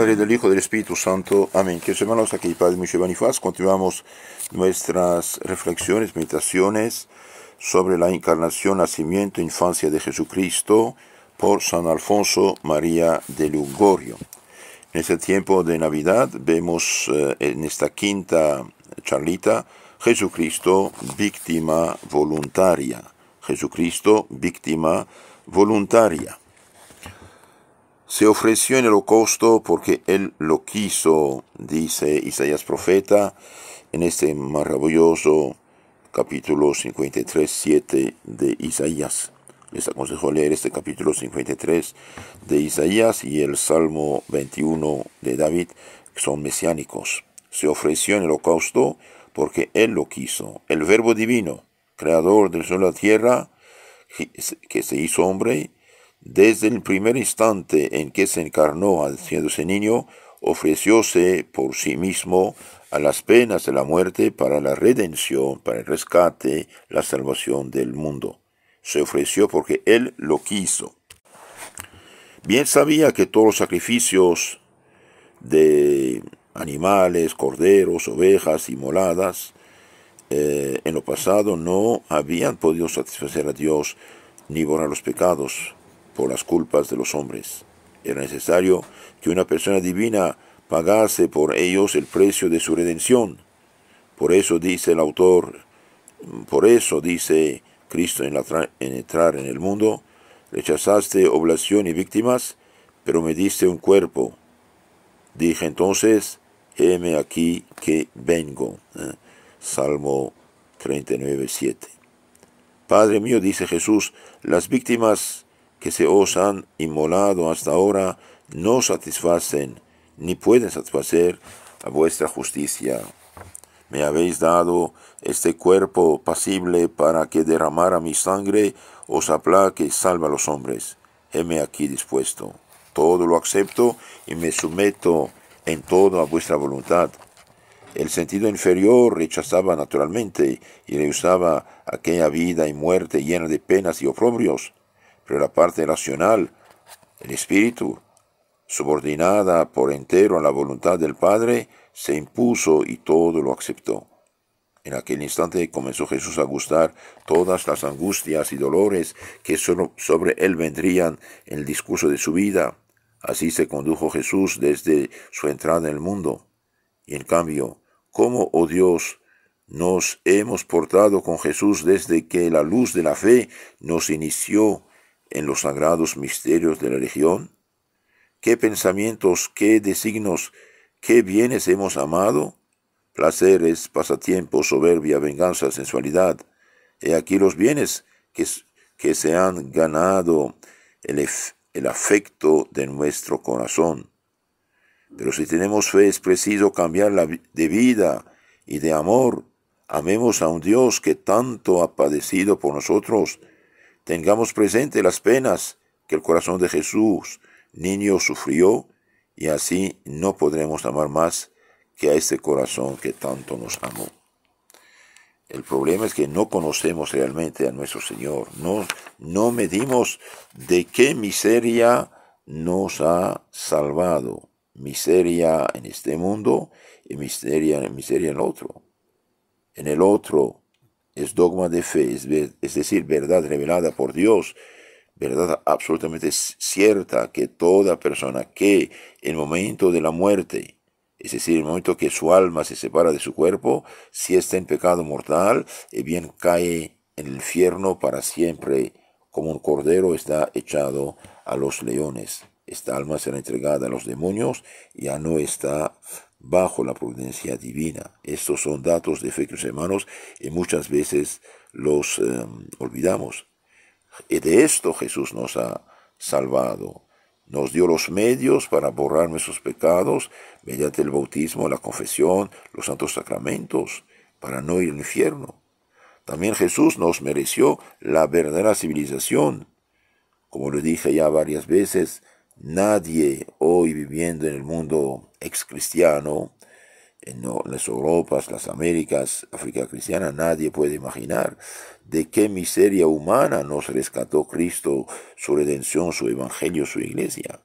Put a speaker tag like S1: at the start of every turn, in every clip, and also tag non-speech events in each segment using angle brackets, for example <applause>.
S1: Padre, del Hijo, del Espíritu Santo. Amén. Queridos hermanos, aquí Padre Michel Banifaz, Continuamos nuestras reflexiones, meditaciones sobre la encarnación, nacimiento, infancia de Jesucristo por San Alfonso María de Lugorio. En este tiempo de Navidad vemos eh, en esta quinta charlita Jesucristo, víctima voluntaria. Jesucristo, víctima voluntaria se ofreció en holocausto porque él lo quiso, dice Isaías profeta en este maravilloso capítulo 53, 7 de Isaías. Les aconsejo leer este capítulo 53 de Isaías y el Salmo 21 de David, que son mesiánicos. Se ofreció en el holocausto porque Él lo quiso. El Verbo Divino, Creador del sol, y la tierra, que se hizo hombre, desde el primer instante en que se encarnó al ese niño, ofrecióse por sí mismo a las penas de la muerte para la redención, para el rescate, la salvación del mundo. Se ofreció porque Él lo quiso. Bien sabía que todos los sacrificios de animales, corderos, ovejas y moladas eh, en lo pasado no habían podido satisfacer a Dios ni borrar los pecados por las culpas de los hombres. Era necesario que una persona divina pagase por ellos el precio de su redención. Por eso dice el autor, por eso dice Cristo en, entrar en el mundo, rechazaste oblación y víctimas, pero me diste un cuerpo. Dije entonces, heme aquí que vengo. ¿eh? Salmo 39, 7. Padre mío, dice Jesús, las víctimas que se os han inmolado hasta ahora no satisfacen ni pueden satisfacer a vuestra justicia. Me habéis dado este cuerpo pasible para que derramara mi sangre os aplaque y salva a los hombres. Heme aquí dispuesto. Todo lo acepto y me someto en todo a vuestra voluntad. El sentido inferior rechazaba naturalmente y rehusaba aquella vida y muerte llena de penas y oprobrios pero la parte racional, el espíritu, subordinada por entero a la voluntad del Padre, se impuso y todo lo aceptó. En aquel instante comenzó Jesús a gustar todas las angustias y dolores que sobre él vendrían en el discurso de su vida. Así se condujo Jesús desde su entrada en el mundo. Y en cambio, ¿cómo, oh Dios, nos hemos portado con Jesús desde que la luz de la fe nos inició en los sagrados misterios de la religión? ¿Qué pensamientos, qué designos, qué bienes hemos amado? Placeres, pasatiempos, soberbia, venganza, sensualidad. He aquí los bienes que, que se han ganado el, el afecto de nuestro corazón. Pero si tenemos fe es preciso cambiar la, de vida y de amor. Amemos a un Dios que tanto ha padecido por nosotros Tengamos presente las penas que el corazón de Jesús, niño, sufrió y así no podremos amar más que a este corazón que tanto nos amó. El problema es que no conocemos realmente a nuestro Señor, no, medimos de qué miseria nos ha salvado, miseria en este mundo y miseria, miseria en el otro, en el otro, es dogma de fe, es, decir, verdad revelada por Dios, verdad absolutamente cierta que toda persona que en el momento de la muerte, es decir, el momento que su alma se separa de su cuerpo, si está en pecado mortal, eh, bien cae en el infierno para siempre, como un cordero está echado a los leones. Esta alma será entregada a los demonios, ya no está bajo la providencia divina. Estos son datos de fe, hermanos, y eh, muchas veces los em, olvidamos. Y de esto Jesús nos ha salvado. Nos dio los medios para borrar nuestros pecados mediante el bautismo, la confesión, los santos sacramentos, para no ir al infierno. También Jesús nos mereció la verdadera civilización. Como le dije ya varias veces, Nadie hoy viviendo en el mundo ex cristiano, en las Europas, las Américas, África cristiana, nadie puede imaginar de qué miseria humana nos rescató Cristo, su redención, su evangelio, su iglesia.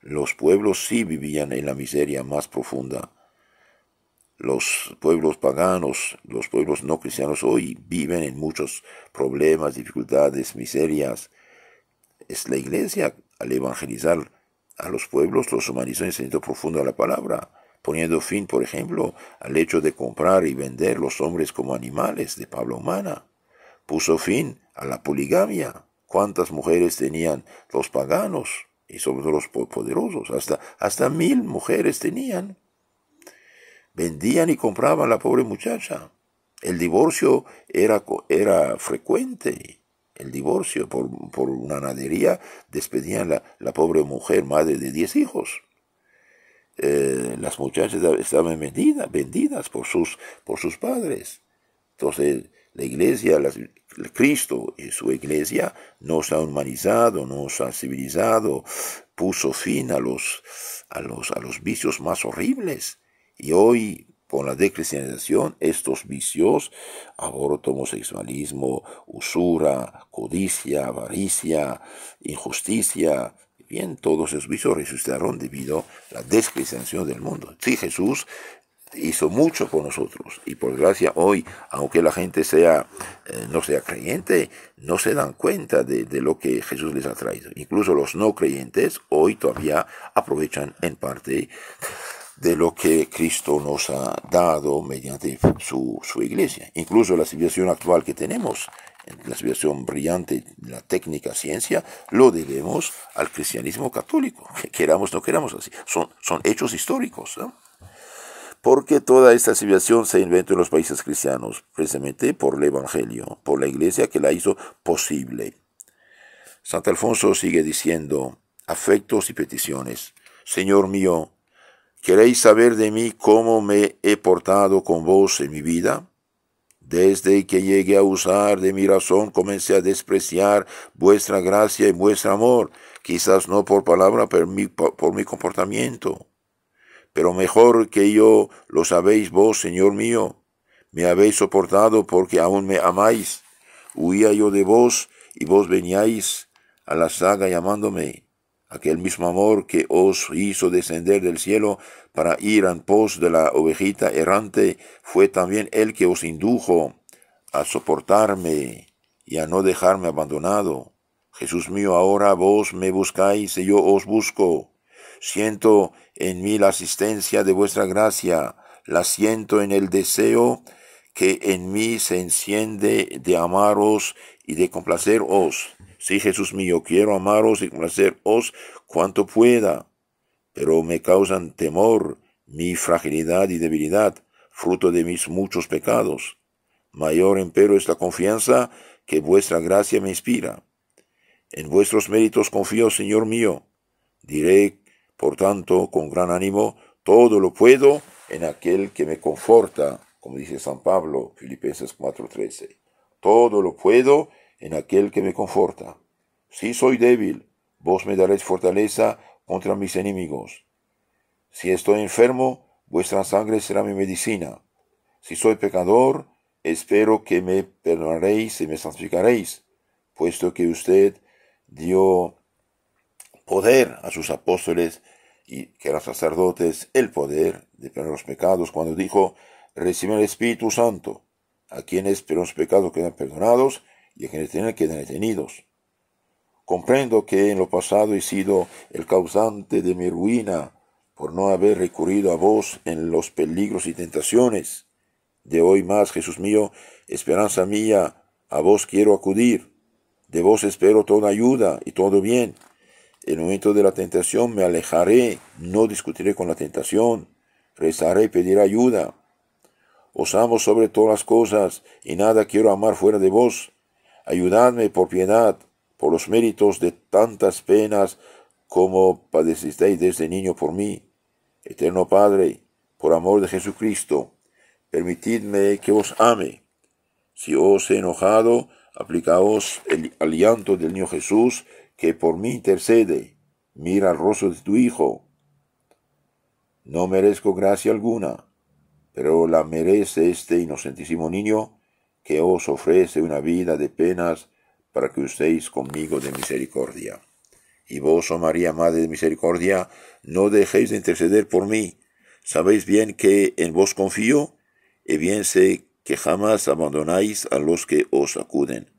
S1: Los pueblos sí vivían en la miseria más profunda. Los pueblos paganos, los pueblos no cristianos hoy viven en muchos problemas, dificultades, miserias. Es la iglesia al evangelizar a los pueblos, los humanizó en sentido profundo a la palabra, poniendo fin, por ejemplo, al hecho de comprar y vender los hombres como animales de Pablo humana. Puso fin a la poligamia. ¿Cuántas mujeres tenían los paganos y sobre todo los poderosos? Hasta, hasta mil mujeres tenían. Vendían y compraban a la pobre muchacha. El divorcio era, era frecuente el divorcio por, una nadería, despedían la, la pobre mujer, madre de diez hijos. Eh, las muchachas estaban vendidas, vendidas por, sus, por sus padres. Entonces, la iglesia, Cristo y su iglesia nos han humanizado, nos han civilizado, puso fin a los, a los, a los vicios más horribles. Y hoy con la decristianización, estos vicios, aborto, homosexualismo, usura, codicia, avaricia, injusticia, bien, todos esos vicios resucitaron debido a la descristianización del mundo. Sí, Jesús hizo mucho por nosotros y por gracia hoy, aunque la gente sea, eh, no sea creyente, no se dan cuenta de, de, lo que Jesús les ha traído. Incluso los no creyentes hoy todavía aprovechan en parte de lo que Cristo nos ha dado mediante su, iglesia. Incluso la civilización actual que tenemos, la civilización brillante, la técnica, ciencia, lo debemos al cristianismo católico, <laughs> queramos o no queramos así. Son, son hechos históricos. ¿no? Porque toda esta civilización se inventó en los países cristianos, precisamente por el Evangelio, por la iglesia que la hizo posible. Santo Alfonso sigue diciendo, afectos y peticiones. Señor mío, ¿Queréis saber de mí cómo me he portado con vos en mi vida? Desde que llegué a usar de mi razón comencé a despreciar vuestra gracia y vuestro amor, quizás no por palabra, pero por mi comportamiento. Pero mejor que yo lo sabéis vos, Señor mío. Me habéis soportado porque aún me amáis. Huía yo de vos y vos veníais a la saga llamándome aquel mismo amor que os hizo descender del cielo para ir en pos de la ovejita errante, fue también el que os indujo a soportarme y a no dejarme abandonado. Jesús mío, ahora vos me buscáis y yo os busco. Siento en mí la asistencia de vuestra gracia, la siento en el deseo que en mí se enciende de amaros y de complaceros Sí, Jesús mío, quiero amaros y conoceros cuanto pueda, pero me causan temor mi fragilidad y debilidad, fruto de mis muchos pecados. Mayor empero es la confianza que vuestra gracia me inspira. En vuestros méritos confío, Señor mío. Diré, por tanto, con gran ánimo, todo lo puedo en aquel que me conforta, como dice San Pablo, Filipenses 4:13. Todo lo puedo en en aquel que me conforta. Si soy débil, vos me daréis fortaleza contra mis enemigos. Si estoy enfermo, vuestra sangre será mi medicina. Si soy pecador, espero que me perdonaréis y me santificaréis, puesto que usted dio poder a sus apóstoles y que los sacerdotes el poder de perdonar los pecados cuando dijo, recibe el Espíritu Santo, a quienes los pecados quedan perdonados y en tener quedan detenidos. Comprendo que en lo pasado he sido el causante de mi ruina por no haber recurrido a vos en los peligros y tentaciones. De hoy más, Jesús mío, esperanza mía, a vos quiero acudir. De vos espero toda ayuda y todo bien. En el momento de la tentación me alejaré, no discutiré con la tentación, rezaré y pediré ayuda. Os amo sobre todas las cosas y nada quiero amar fuera de vos ayudadme por piedad, por los méritos de tantas penas como padecisteis desde niño por mí. Eterno Padre, por amor de Jesucristo, permitidme que os ame. Si os he enojado, aplicaos el, del niño Jesús, que por mí intercede. Mira el rostro de tu Hijo. No merezco gracia alguna, pero la merece este inocentísimo niño que os ofrece una vida de penas para que uséis conmigo de misericordia. Y vos, oh María, Madre de Misericordia, no dejéis de interceder por mí. Sabéis bien que en vos confío, y bien sé que jamás abandonáis a los que os acuden.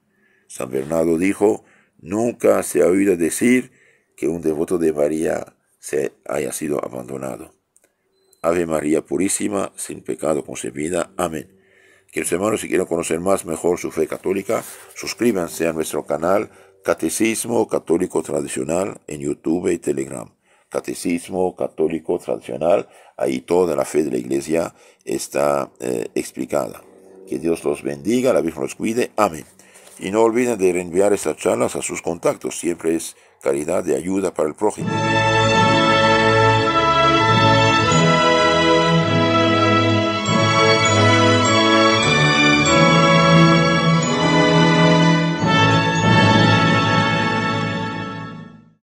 S1: San Bernardo dijo, nunca se ha oído decir que un devoto de María se haya sido abandonado. Ave María Purísima, sin pecado concebida. Amén. Que hermanos, si quieren conocer más mejor su fe católica, suscríbanse a nuestro canal Catecismo Católico Tradicional en YouTube y Telegram. Catecismo Católico Tradicional, ahí toda la fe de la Iglesia está eh, explicada. Que Dios los bendiga, la Virgen los cuide. Amén. Y no olviden de reenviar estas charlas a sus contactos. Siempre es caridad de ayuda para el prójimo.